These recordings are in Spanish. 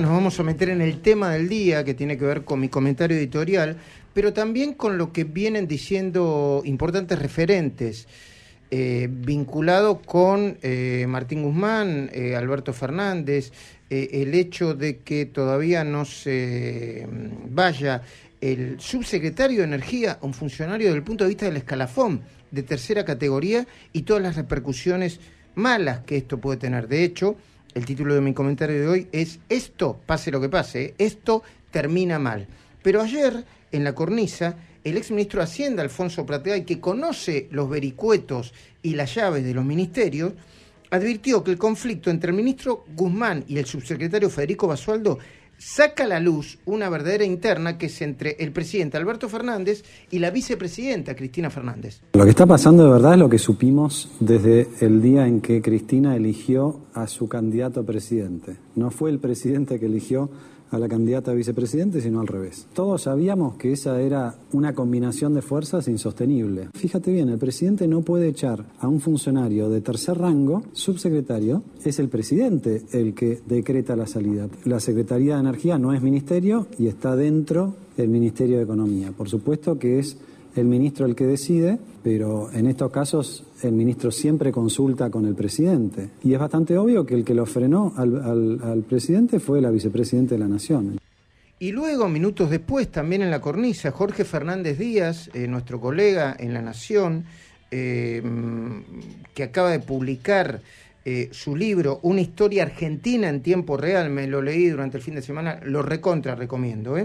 Nos vamos a meter en el tema del día que tiene que ver con mi comentario editorial, pero también con lo que vienen diciendo importantes referentes eh, vinculado con eh, Martín Guzmán, eh, Alberto Fernández, eh, el hecho de que todavía no se mm, vaya el subsecretario de Energía, un funcionario del punto de vista del escalafón de tercera categoría y todas las repercusiones malas que esto puede tener. De hecho, el título de mi comentario de hoy es Esto, pase lo que pase, esto termina mal. Pero ayer, en la cornisa, el exministro de Hacienda, Alfonso Prateay, que conoce los vericuetos y las llaves de los ministerios, advirtió que el conflicto entre el ministro Guzmán y el subsecretario Federico Basualdo saca a la luz una verdadera interna que es entre el presidente Alberto Fernández y la vicepresidenta Cristina Fernández. Lo que está pasando de verdad es lo que supimos desde el día en que Cristina eligió a su candidato a presidente. No fue el presidente que eligió a la candidata a vicepresidente, sino al revés. Todos sabíamos que esa era una combinación de fuerzas insostenible. Fíjate bien, el presidente no puede echar a un funcionario de tercer rango, subsecretario, es el presidente el que decreta la salida. La Secretaría de Energía no es ministerio y está dentro del Ministerio de Economía. Por supuesto que es el ministro el que decide, pero en estos casos el ministro siempre consulta con el presidente. Y es bastante obvio que el que lo frenó al, presidente fue la vicepresidenta de la Nación. Y luego, minutos después, también en la cornisa, Jorge Fernández Díaz, eh, nuestro colega en La Nación, eh, mm, que acaba de publicar eh, su libro, Una historia argentina en tiempo real, me lo leí durante el fin de semana, lo recontra recomiendo,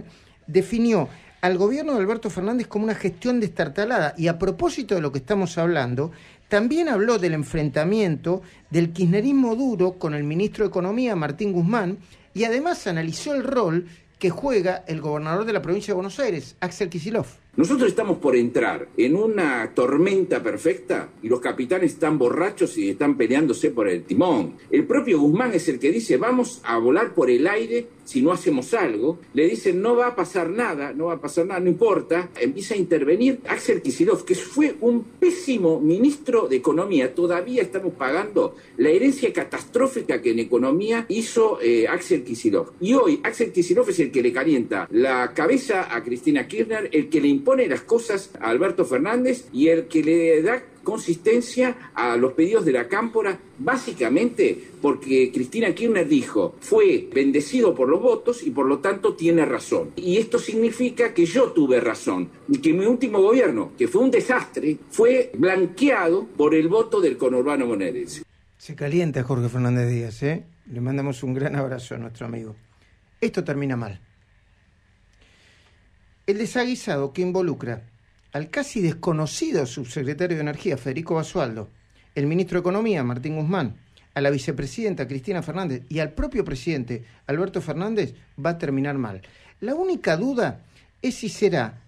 definió al gobierno de Alberto Fernández como una gestión destartalada. Y a propósito de lo que estamos hablando, también habló del enfrentamiento del kirchnerismo duro con el ministro de Economía, Martín Guzmán, y además analizó el rol que juega el gobernador de la provincia de Buenos Aires, Axel Kisilov. Nosotros estamos por entrar en una tormenta perfecta y los capitanes están borrachos y están peleándose por el timón. El propio Guzmán es el que dice, vamos a volar por el aire si no hacemos algo. Le dicen, no va a pasar nada, no va a pasar nada, no importa. Empieza a intervenir Axel Kisilov, que fue un pésimo ministro de Economía. Todavía estamos pagando la herencia catastrófica que en Economía hizo eh, Axel Kisilov. Y hoy Axel Kisilov es el que le calienta la cabeza a Cristina Kirchner, el que le pone las cosas a Alberto Fernández y el que le da consistencia a los pedidos de la Cámpora, básicamente porque Cristina Kirchner dijo, fue bendecido por los votos y por lo tanto tiene razón. Y esto significa que yo tuve razón, y que mi último gobierno, que fue un desastre, fue blanqueado por el voto del conurbano bonaerense. Se calienta Jorge Fernández Díaz, ¿eh? Le mandamos un gran abrazo a nuestro amigo. Esto termina mal. El desaguisado que involucra al casi desconocido subsecretario de Energía, Federico Basualdo, el ministro de Economía, Martín Guzmán, a la vicepresidenta Cristina Fernández y al propio presidente Alberto Fernández va a terminar mal. La única duda es si será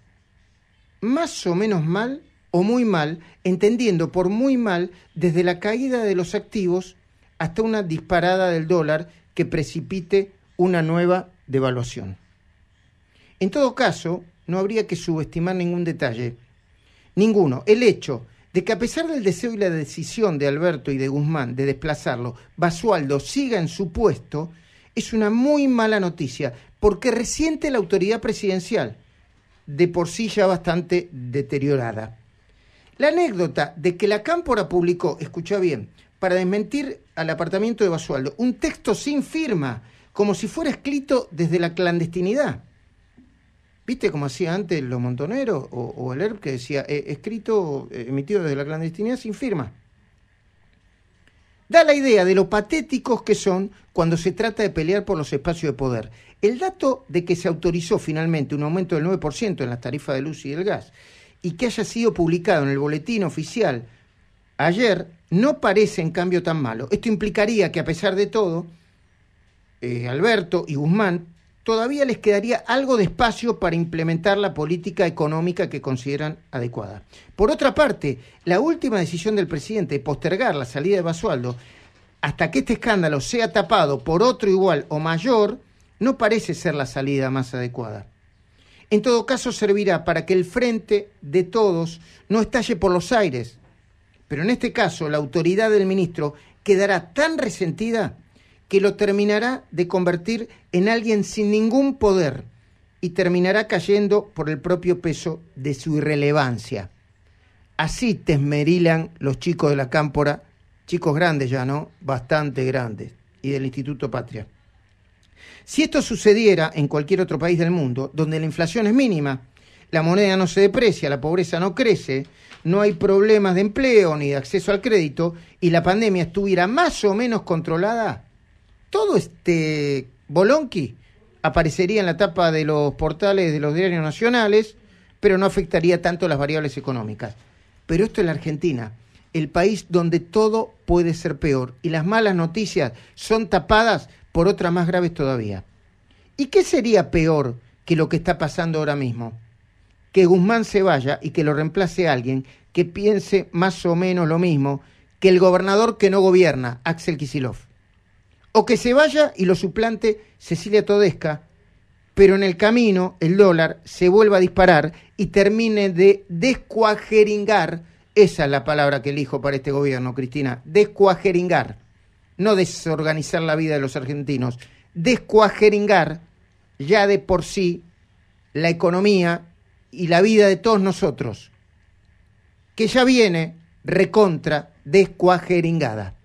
más o menos mal o muy mal, entendiendo por muy mal desde la caída de los activos hasta una disparada del dólar que precipite una nueva devaluación. En todo caso, no habría que subestimar ningún detalle. Ninguno. El hecho de que a pesar del deseo y la decisión de Alberto y de Guzmán de desplazarlo, Basualdo siga en su puesto, es una muy mala noticia, porque resiente la autoridad presidencial, de por sí ya bastante deteriorada. La anécdota de que la Cámpora publicó, escucha bien, para desmentir al apartamento de Basualdo, un texto sin firma, como si fuera escrito desde la clandestinidad ¿Viste cómo hacía antes los montoneros o, el ERP que decía eh, escrito, eh, emitido desde la clandestinidad sin firma? Da la idea de lo patéticos que son cuando se trata de pelear por los espacios de poder. El dato de que se autorizó finalmente un aumento del 9% en las tarifas de luz y del gas y que haya sido publicado en el boletín oficial ayer no parece en cambio tan malo. Esto implicaría que a pesar de todo, eh, Alberto y Guzmán todavía les quedaría algo de espacio para implementar la política económica que consideran adecuada. Por otra parte, la última decisión del presidente de postergar la salida de Basualdo hasta que este escándalo sea tapado por otro igual o mayor, no parece ser la salida más adecuada. En todo caso, servirá para que el frente de todos no estalle por los aires. Pero en este caso, la autoridad del ministro quedará tan resentida que lo terminará de convertir en alguien sin ningún poder y terminará cayendo por el propio peso de su irrelevancia. Así te esmerilan los chicos de la cámpora, chicos grandes ya, ¿no? Bastante grandes, y del Instituto Patria. Si esto sucediera en cualquier otro país del mundo, donde la inflación es mínima, la moneda no se deprecia, la pobreza no crece, no hay problemas de empleo ni de acceso al crédito, y la pandemia estuviera más o menos controlada, todo este Bolonqui aparecería en la tapa de los portales de los diarios nacionales, pero no afectaría tanto las variables económicas. Pero esto es la Argentina, el país donde todo puede ser peor y las malas noticias son tapadas por otras más graves todavía. ¿Y qué sería peor que lo que está pasando ahora mismo? Que Guzmán se vaya y que lo reemplace alguien que piense más o menos lo mismo que el gobernador que no gobierna, Axel Kisilov o que se vaya y lo suplante Cecilia Todesca, pero en el camino el dólar se vuelva a disparar y termine de descuajeringar, esa es la palabra que elijo para este gobierno, Cristina, descuajeringar, no desorganizar la vida de los argentinos, descuajeringar ya de por sí la economía y la vida de todos nosotros, que ya viene recontra descuajeringada.